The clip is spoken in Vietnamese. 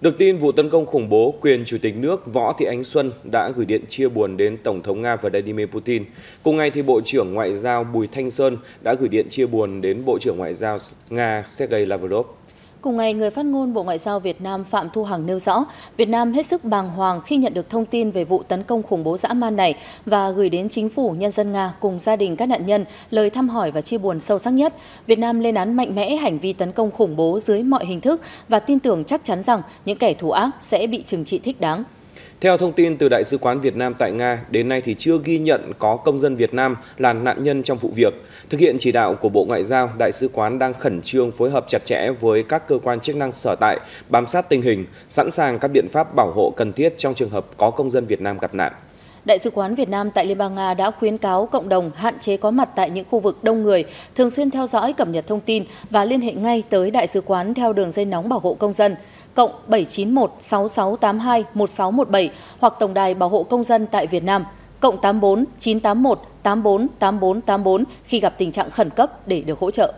Được tin vụ tấn công khủng bố, quyền chủ tịch nước Võ Thị Ánh Xuân đã gửi điện chia buồn đến Tổng thống Nga Vladimir Putin. Cùng ngày thì Bộ trưởng Ngoại giao Bùi Thanh Sơn đã gửi điện chia buồn đến Bộ trưởng Ngoại giao Nga Sergei Lavrov. Cùng ngày, người phát ngôn Bộ Ngoại giao Việt Nam Phạm Thu Hằng nêu rõ, Việt Nam hết sức bàng hoàng khi nhận được thông tin về vụ tấn công khủng bố dã man này và gửi đến chính phủ nhân dân Nga cùng gia đình các nạn nhân lời thăm hỏi và chia buồn sâu sắc nhất. Việt Nam lên án mạnh mẽ hành vi tấn công khủng bố dưới mọi hình thức và tin tưởng chắc chắn rằng những kẻ thù ác sẽ bị trừng trị thích đáng. Theo thông tin từ Đại sứ quán Việt Nam tại Nga, đến nay thì chưa ghi nhận có công dân Việt Nam là nạn nhân trong vụ việc. Thực hiện chỉ đạo của Bộ Ngoại giao, Đại sứ quán đang khẩn trương phối hợp chặt chẽ với các cơ quan chức năng sở tại, bám sát tình hình, sẵn sàng các biện pháp bảo hộ cần thiết trong trường hợp có công dân Việt Nam gặp nạn. Đại sứ quán Việt Nam tại Liên bang Nga đã khuyến cáo cộng đồng hạn chế có mặt tại những khu vực đông người, thường xuyên theo dõi cập nhật thông tin và liên hệ ngay tới đại sứ quán theo đường dây nóng bảo hộ công dân cộng 791 6682 1617 hoặc Tổng đài Bảo hộ Công dân tại Việt Nam cộng 84 981 84 khi gặp tình trạng khẩn cấp để được hỗ trợ.